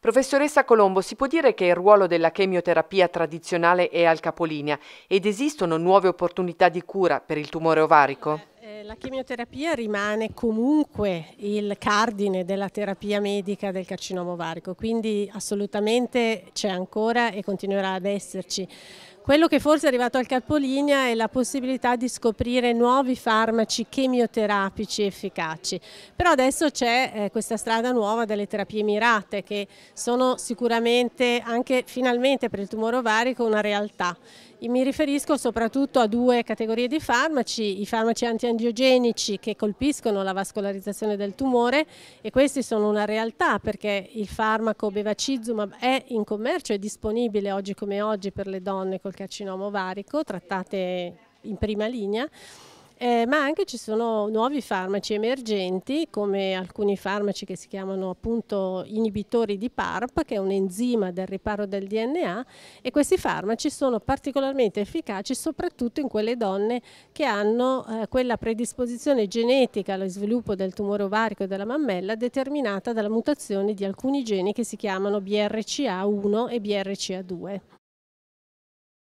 Professoressa Colombo, si può dire che il ruolo della chemioterapia tradizionale è al capolinea ed esistono nuove opportunità di cura per il tumore ovarico? Eh, eh, la chemioterapia rimane comunque il cardine della terapia medica del carcinoma ovarico, quindi assolutamente c'è ancora e continuerà ad esserci quello che forse è arrivato al capolinea è la possibilità di scoprire nuovi farmaci chemioterapici efficaci, però adesso c'è eh, questa strada nuova delle terapie mirate che sono sicuramente anche finalmente per il tumore ovarico una realtà. Mi riferisco soprattutto a due categorie di farmaci, i farmaci antiangiogenici che colpiscono la vascolarizzazione del tumore e questi sono una realtà perché il farmaco bevacizumab è in commercio, è disponibile oggi come oggi per le donne col carcinoma ovarico trattate in prima linea, eh, ma anche ci sono nuovi farmaci emergenti come alcuni farmaci che si chiamano appunto inibitori di PARP che è un enzima del riparo del DNA e questi farmaci sono particolarmente efficaci soprattutto in quelle donne che hanno eh, quella predisposizione genetica allo sviluppo del tumore ovarico e della mammella determinata dalla mutazione di alcuni geni che si chiamano BRCA1 e BRCA2.